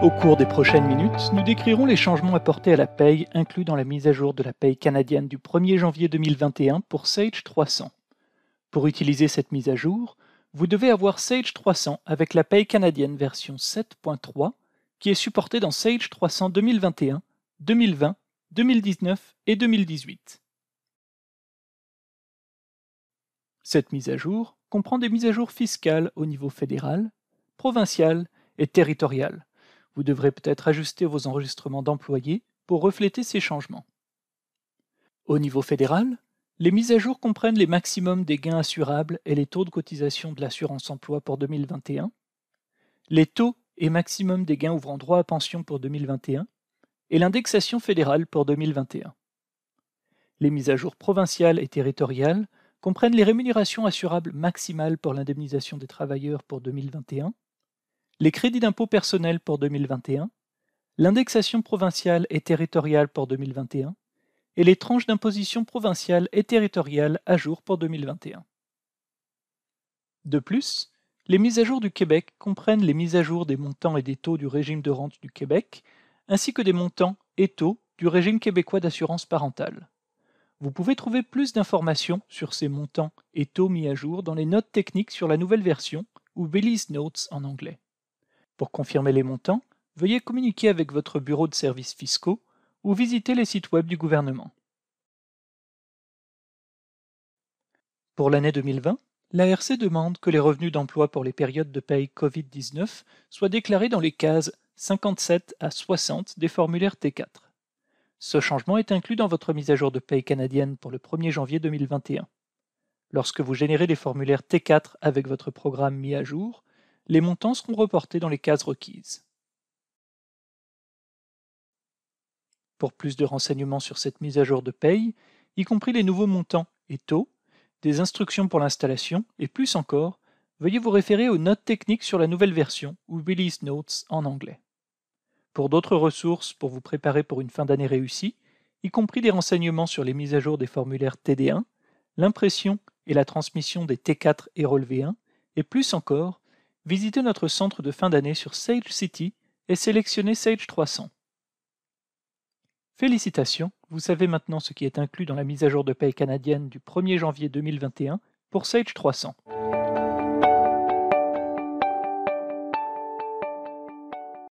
Au cours des prochaines minutes, nous décrirons les changements apportés à la paye inclus dans la mise à jour de la paye canadienne du 1er janvier 2021 pour Sage 300. Pour utiliser cette mise à jour, vous devez avoir Sage 300 avec la paye canadienne version 7.3 qui est supportée dans Sage 300 2021, 2020, 2019 et 2018. Cette mise à jour comprend des mises à jour fiscales au niveau fédéral, provincial et territorial vous devrez peut-être ajuster vos enregistrements d'employés pour refléter ces changements. Au niveau fédéral, les mises à jour comprennent les maximums des gains assurables et les taux de cotisation de l'assurance emploi pour 2021, les taux et maximums des gains ouvrant droit à pension pour 2021 et l'indexation fédérale pour 2021. Les mises à jour provinciales et territoriales comprennent les rémunérations assurables maximales pour l'indemnisation des travailleurs pour 2021 les crédits d'impôt personnel pour 2021, l'indexation provinciale et territoriale pour 2021 et les tranches d'imposition provinciale et territoriale à jour pour 2021. De plus, les mises à jour du Québec comprennent les mises à jour des montants et des taux du régime de rente du Québec, ainsi que des montants et taux du régime québécois d'assurance parentale. Vous pouvez trouver plus d'informations sur ces montants et taux mis à jour dans les notes techniques sur la nouvelle version ou Belize Notes en anglais. Pour confirmer les montants, veuillez communiquer avec votre bureau de services fiscaux ou visiter les sites web du gouvernement. Pour l'année 2020, l'ARC demande que les revenus d'emploi pour les périodes de paye Covid-19 soient déclarés dans les cases 57 à 60 des formulaires T4. Ce changement est inclus dans votre mise à jour de paye canadienne pour le 1er janvier 2021. Lorsque vous générez les formulaires T4 avec votre programme mis à jour, les montants seront reportés dans les cases requises. Pour plus de renseignements sur cette mise à jour de paye, y compris les nouveaux montants et taux, des instructions pour l'installation et plus encore, veuillez vous référer aux notes techniques sur la nouvelle version ou Release Notes en anglais. Pour d'autres ressources pour vous préparer pour une fin d'année réussie, y compris des renseignements sur les mises à jour des formulaires TD1, l'impression et la transmission des T4 et relevé 1, et plus encore, visitez notre centre de fin d'année sur Sage City et sélectionnez Sage 300. Félicitations, vous savez maintenant ce qui est inclus dans la mise à jour de paie canadienne du 1er janvier 2021 pour Sage 300.